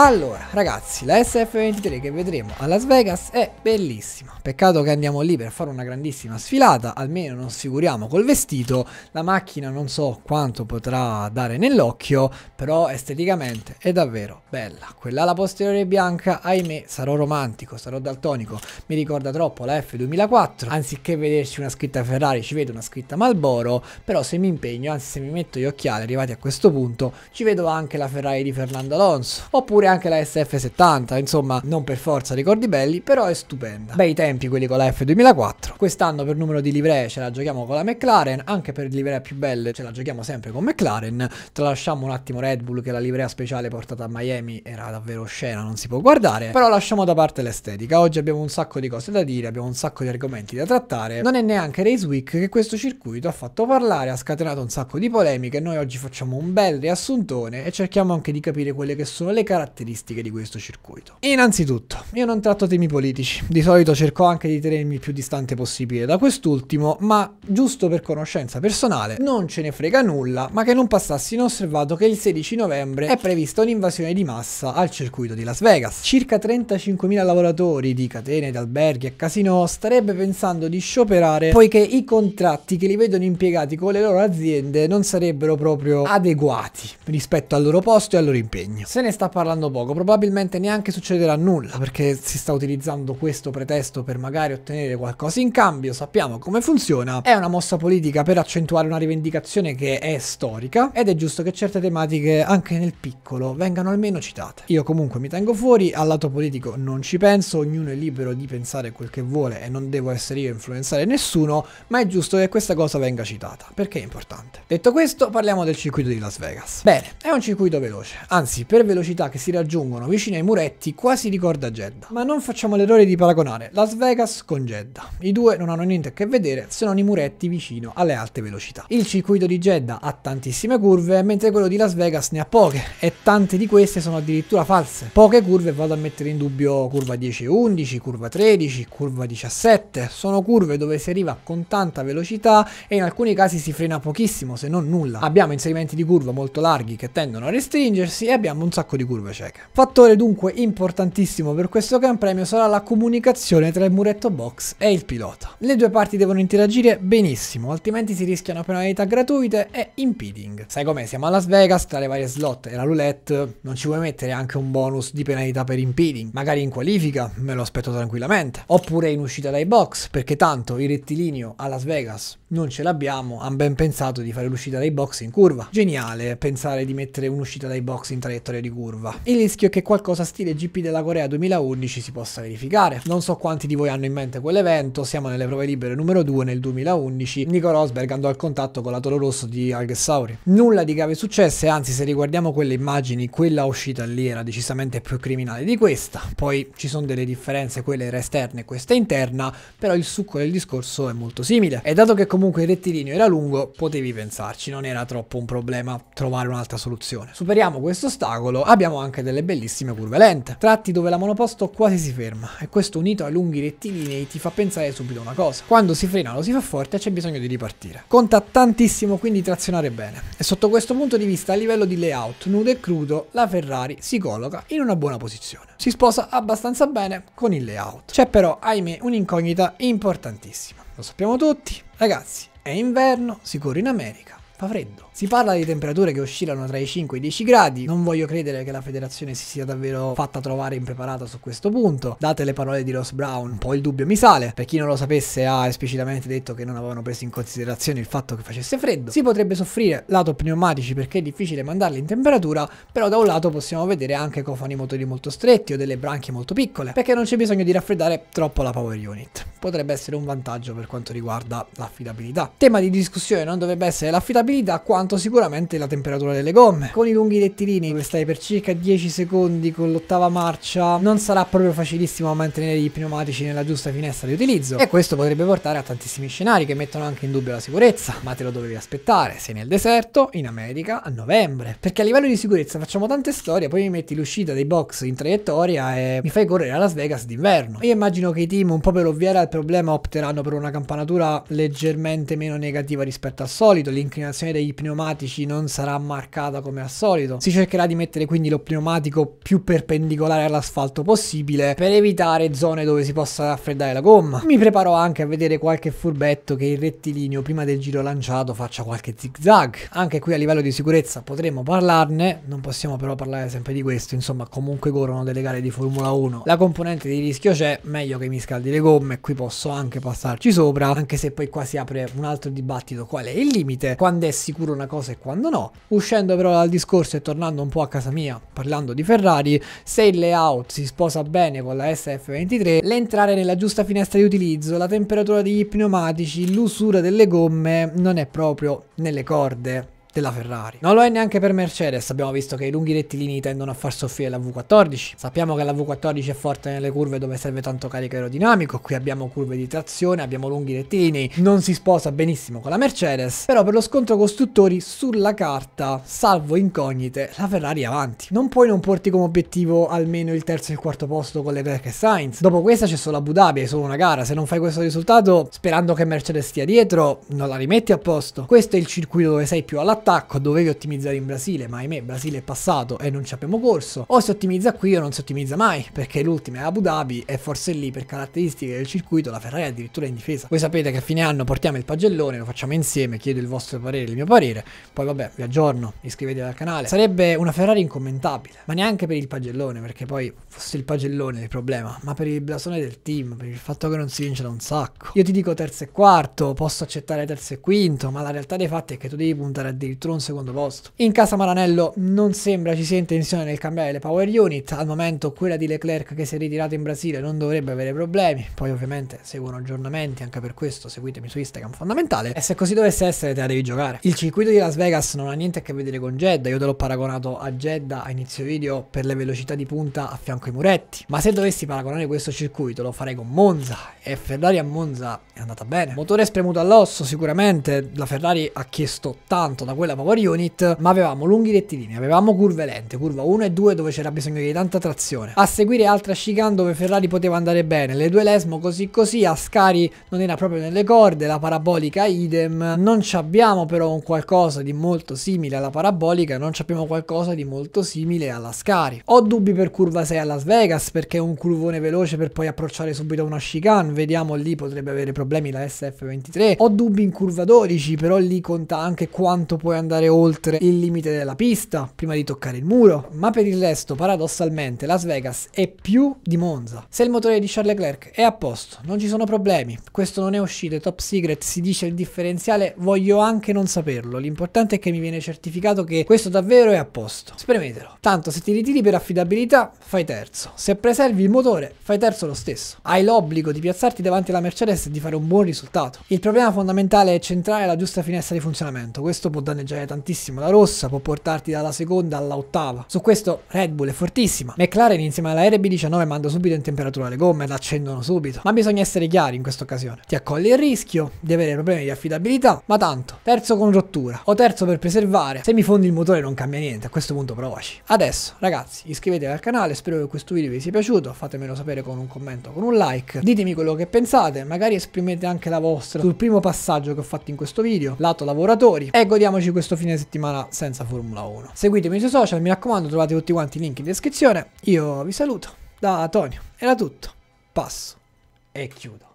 Allora, ragazzi, la SF23 che vedremo a Las Vegas è bellissima. Peccato che andiamo lì per fare una grandissima sfilata, almeno non sicuriamo col vestito. La macchina non so quanto potrà dare nell'occhio, però esteticamente è davvero bella. Quella alla posteriore bianca, ahimè, sarò romantico, sarò daltonico, mi ricorda troppo la F2004. Anziché vederci una scritta Ferrari, ci vedo una scritta Malboro, però se mi impegno, anzi se mi metto gli occhiali arrivati a questo punto, ci vedo anche la Ferrari di Fernando Alonso. Oppure anche la SF70, insomma non per forza ricordi belli, però è stupenda. Bei tempi quelli con la F2004. Quest'anno per numero di livree ce la giochiamo con la McLaren, anche per livree più belle ce la giochiamo sempre con McLaren. Tralasciamo un attimo Red Bull che la livrea speciale portata a Miami era davvero scena, non si può guardare, però lasciamo da parte l'estetica. Oggi abbiamo un sacco di cose da dire, abbiamo un sacco di argomenti da trattare. Non è neanche Race Week che questo circuito ha fatto parlare, ha scatenato un sacco di polemiche. Noi oggi facciamo un bel riassuntone e cerchiamo anche di capire quelle che sono le caratteristiche caratteristiche di questo circuito. Innanzitutto, io non tratto temi politici, di solito cerco anche di tenermi il più distante possibile da quest'ultimo, ma giusto per conoscenza personale, non ce ne frega nulla, ma che non passassi inosservato che il 16 novembre è prevista un'invasione di massa al circuito di Las Vegas. Circa 35.000 lavoratori di catene, di alberghi e casino starebbe pensando di scioperare poiché i contratti che li vedono impiegati con le loro aziende non sarebbero proprio adeguati rispetto al loro posto e al loro impegno. Se ne sta parlando succeduto poco, probabilmente neanche succederà nulla perché si sta utilizzando questo pretesto per magari ottenere qualcosa in cambio, sappiamo come funziona, è una mossa politica per accentuare una rivendicazione che è storica ed è giusto che certe tematiche anche nel piccolo vengano almeno citate. Io comunque mi tengo fuori, al lato politico non ci penso, ognuno è libero di pensare quel che vuole e non devo essere io a influenzare nessuno, ma è giusto che questa cosa venga citata perché è importante. Detto questo parliamo del circuito di Las Vegas. Bene, è un circuito veloce, anzi per velocità che si raggiunge raggiungono vicino ai muretti quasi ricorda Jeddah. Ma non facciamo l'errore di paragonare Las Vegas con Jeddah. I due non hanno niente a che vedere se non i muretti vicino alle alte velocità. Il circuito di Jeddah ha tantissime curve, mentre quello di Las Vegas ne ha poche e tante di queste sono addirittura false. Poche curve vado a mettere in dubbio curva 10 11, curva 13, curva 17. Sono curve dove si arriva con tanta velocità e in alcuni casi si frena pochissimo se non nulla. Abbiamo inserimenti di curva molto larghi che tendono a restringersi e abbiamo un sacco di curve cieca. Fattore dunque importantissimo per questo Gran Premio sarà la comunicazione tra il muretto box e il pilota. Le due parti devono interagire benissimo, altrimenti si rischiano penalità gratuite e impeding. Sai com'è, siamo a Las Vegas, tra le varie slot e la roulette, non ci vuoi mettere anche un bonus di penalità per impeding? Magari in qualifica, me lo aspetto tranquillamente. Oppure in uscita dai box, perché tanto il rettilineo a Las Vegas non ce l'abbiamo, han ben pensato di fare l'uscita dai box in curva. Geniale pensare di mettere un'uscita dai box in traiettoria di curva il rischio è che qualcosa stile GP della Corea 2011 si possa verificare. Non so quanti di voi hanno in mente quell'evento, siamo nelle prove libere numero 2 nel 2011, Nico Rosberg andò al contatto con la Toro rosso di Algessauri. Nulla di grave successe, anzi se riguardiamo quelle immagini, quella uscita lì era decisamente più criminale di questa, poi ci sono delle differenze, quella era esterna e questa interna, però il succo del discorso è molto simile. E dato che comunque il rettilineo era lungo, potevi pensarci, non era troppo un problema trovare un'altra soluzione. Superiamo questo ostacolo, abbiamo anche anche delle bellissime curve lente. Tratti dove la monoposto quasi si ferma e questo unito ai lunghi rettilinei ti fa pensare subito a una cosa. Quando si frena lo si fa forte e c'è bisogno di ripartire. Conta tantissimo quindi trazionare bene e sotto questo punto di vista a livello di layout nudo e crudo la Ferrari si colloca in una buona posizione. Si sposa abbastanza bene con il layout. C'è però ahimè un'incognita importantissima. Lo sappiamo tutti, ragazzi, è inverno, si corre in America fa freddo. Si parla di temperature che oscillano tra i 5 e i 10 gradi, non voglio credere che la federazione si sia davvero fatta trovare impreparata su questo punto. Date le parole di Ross Brown, poi il dubbio mi sale. Per chi non lo sapesse ha esplicitamente detto che non avevano preso in considerazione il fatto che facesse freddo. Si potrebbe soffrire lato pneumatici perché è difficile mandarli in temperatura, però da un lato possiamo vedere anche cofani motori molto stretti o delle branchie molto piccole, perché non c'è bisogno di raffreddare troppo la power unit. Potrebbe essere un vantaggio per quanto riguarda l'affidabilità. Tema di discussione non dovrebbe essere l'affidabilità stabilità quanto sicuramente la temperatura delle gomme. Con i lunghi rettilini dove stai per circa 10 secondi con l'ottava marcia non sarà proprio facilissimo mantenere i pneumatici nella giusta finestra di utilizzo e questo potrebbe portare a tantissimi scenari che mettono anche in dubbio la sicurezza, ma te lo dovevi aspettare, sei nel deserto, in America, a novembre. Perché a livello di sicurezza facciamo tante storie, poi mi metti l'uscita dei box in traiettoria e mi fai correre a Las Vegas d'inverno. Io immagino che i team un po' per ovviare al problema opteranno per una campanatura leggermente meno negativa rispetto al solito, l'inclinazione presentazione degli pneumatici non sarà marcata come al solito. Si cercherà di mettere quindi lo pneumatico più perpendicolare all'asfalto possibile per evitare zone dove si possa raffreddare la gomma. Mi preparo anche a vedere qualche furbetto che il rettilineo prima del giro lanciato faccia qualche zigzag. Anche qui a livello di sicurezza potremmo parlarne, non possiamo però parlare sempre di questo, insomma comunque corrono delle gare di Formula 1. La componente di rischio c'è, meglio che mi scaldi le gomme, qui posso anche passarci sopra, anche se poi qua si apre un altro dibattito qual è il limite, quando è è sicuro una cosa e quando no. Uscendo però dal discorso e tornando un po' a casa mia, parlando di Ferrari, se il layout si sposa bene con la SF23, l'entrare nella giusta finestra di utilizzo, la temperatura degli pneumatici, l'usura delle gomme non è proprio nelle corde della Ferrari. Non lo è neanche per Mercedes, abbiamo visto che i lunghi rettilini tendono a far soffrire la V14. Sappiamo che la V14 è forte nelle curve dove serve tanto carico aerodinamico, qui abbiamo curve di trazione, abbiamo lunghi rettilini, non si sposa benissimo con la Mercedes, però per lo scontro costruttori sulla carta, salvo incognite, la Ferrari è avanti. Non puoi non porti come obiettivo almeno il terzo e il quarto posto con le Leclerc e Sainz. Dopo questa c'è solo Abu Dhabi, è solo una gara, se non fai questo risultato, sperando che Mercedes stia dietro, non la rimetti a posto. Questo è il circuito dove sei più all'attacco attacco dovevi ottimizzare in Brasile, ma ahimè Brasile è passato e non ci abbiamo corso, o si ottimizza qui o non si ottimizza mai, perché l'ultima è Abu Dhabi e forse lì per caratteristiche del circuito la Ferrari è addirittura in difesa. Voi sapete che a fine anno portiamo il pagellone, lo facciamo insieme, chiedo il vostro parere, il mio parere, poi vabbè vi aggiorno, iscrivetevi al canale. Sarebbe una Ferrari incommentabile, ma neanche per il pagellone, perché poi fosse il pagellone il problema, ma per il blasone del team, per il fatto che non si vince da un sacco. Io ti dico terzo e quarto, posso accettare terzo e quinto, ma la realtà dei fatti è che tu devi puntare a dire addirittura un secondo posto. In casa Maranello non sembra ci sia intenzione nel cambiare le power unit, al momento quella di Leclerc che si è ritirata in Brasile non dovrebbe avere problemi, poi ovviamente seguono aggiornamenti, anche per questo seguitemi su Instagram fondamentale, e se così dovesse essere te la devi giocare. Il circuito di Las Vegas non ha niente a che vedere con Jeddah, io te l'ho paragonato a Jeddah a inizio video per le velocità di punta a fianco ai muretti, ma se dovessi paragonare questo circuito lo farei con Monza, e Ferrari a Monza è andata bene. Motore spremuto all'osso sicuramente, la Ferrari ha chiesto tanto da quella power unit, ma avevamo lunghi rettilini, avevamo curve lente, curva 1 e 2 dove c'era bisogno di tanta trazione. A seguire altra chicane dove Ferrari poteva andare bene, le due Lesmo così così, Ascari non era proprio nelle corde, la parabolica idem, non abbiamo però un qualcosa di molto simile alla parabolica, non abbiamo qualcosa di molto simile alla Scari. Ho dubbi per curva 6 a Las Vegas perché è un curvone veloce per poi approcciare subito una chicane, vediamo lì potrebbe avere problemi la SF23. Ho dubbi in curva 12, però lì conta anche quanto può puoi andare oltre il limite della pista prima di toccare il muro, ma per il resto paradossalmente Las Vegas è più di Monza. Se il motore di Charles Leclerc è a posto, non ci sono problemi, questo non è uscito, è top secret, si dice il differenziale, voglio anche non saperlo, l'importante è che mi viene certificato che questo davvero è a posto. Spremetelo, tanto se ti ritiri per affidabilità fai terzo, se preservi il motore fai terzo lo stesso. Hai l'obbligo di piazzarti davanti alla Mercedes e di fare un buon risultato. Il problema fondamentale è centrare la giusta finestra di funzionamento, questo può danneggiare posizione già è tantissimo. La rossa può portarti dalla seconda all'ottava. Su questo Red Bull è fortissima. McLaren insieme alla RB19 manda subito in temperatura le gomme, l'accendono subito. Ma bisogna essere chiari in questa occasione. Ti accogli il rischio di avere problemi di affidabilità, ma tanto. Terzo con rottura o terzo per preservare. Se mi fondi il motore non cambia niente, a questo punto provaci. Adesso ragazzi iscrivetevi al canale, spero che questo video vi sia piaciuto, fatemelo sapere con un commento, con un like. Ditemi quello che pensate, magari esprimete anche la vostra sul primo passaggio che ho fatto in questo video, lato lavoratori. E godiamoci ritroviamoci questo fine settimana senza Formula 1. Seguitemi sui social, mi raccomando, trovate tutti quanti i link in descrizione. Io vi saluto da Antonio. Era tutto. Passo e chiudo.